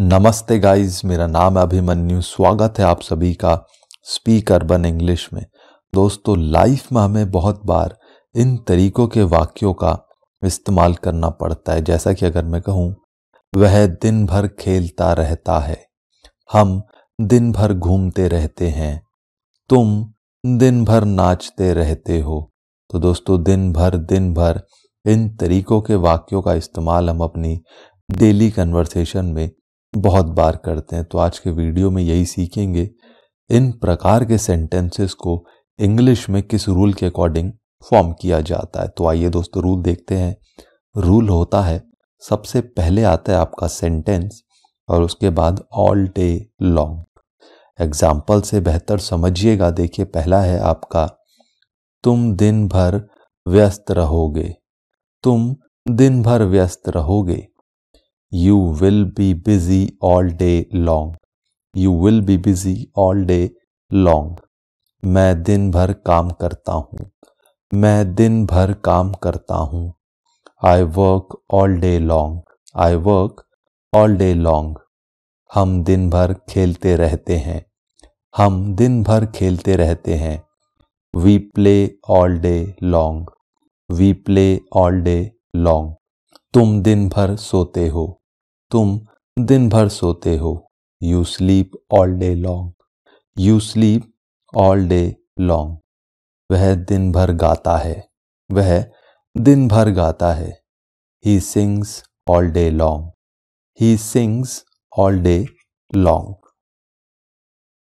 नमस्ते गाइस मेरा नाम है अभिमन्यु स्वागत है आप सभी का स्पीक अर्बन इंग्लिश में दोस्तों लाइफ में हमें बहुत बार इन तरीकों के वाक्यों का इस्तेमाल करना पड़ता है जैसा कि अगर मैं कहूँ वह दिन भर खेलता रहता है हम दिन भर घूमते रहते हैं तुम दिन भर नाचते रहते हो तो दोस्तों दिन भर दिन भर इन तरीकों के वाक्यों का इस्तेमाल हम अपनी डेली कन्वर्सेशन में बहुत बार करते हैं तो आज के वीडियो में यही सीखेंगे इन प्रकार के सेंटेंसेस को इंग्लिश में किस रूल के अकॉर्डिंग फॉर्म किया जाता है तो आइए दोस्तों रूल देखते हैं रूल होता है सबसे पहले आता है आपका सेंटेंस और उसके बाद ऑल डे लॉन्ग एग्जाम्पल से बेहतर समझिएगा देखिए पहला है आपका तुम दिन भर व्यस्त रहोगे तुम दिन भर व्यस्त रहोगे you will be busy all day long you will be busy all day long मैं दिन भर काम करता हूँ मैं दिन भर काम करता हूँ I work all day long I work all day long हम दिन भर खेलते रहते हैं हम दिन भर खेलते रहते हैं we play all day long we play all day long तुम दिन भर सोते हो तुम दिन भर सोते हो you sleep all day long you sleep all day long वह दिन भर गाता है वह दिन भर गाता है he sings all day long he sings all day long